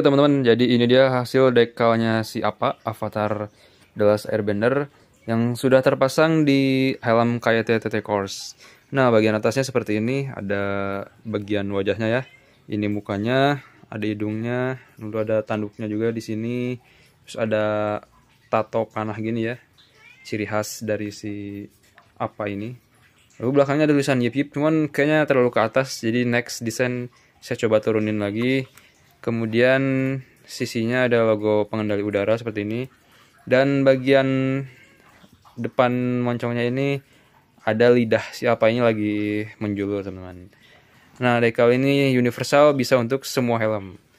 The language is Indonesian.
Oke teman-teman, jadi ini dia hasil dekalnya si apa Avatar The Last Airbender yang sudah terpasang di helm KYT TT Course. Nah, bagian atasnya seperti ini, ada bagian wajahnya ya. Ini mukanya, ada hidungnya, lalu ada tanduknya juga di sini. Terus ada tato panah gini ya. Ciri khas dari si apa ini. Lalu belakangnya ada tulisan Yip Yip, cuman kayaknya terlalu ke atas, jadi next desain saya coba turunin lagi kemudian sisinya ada logo pengendali udara seperti ini dan bagian depan moncongnya ini ada lidah siapa ini lagi menjulur teman-teman nah decal ini universal bisa untuk semua helm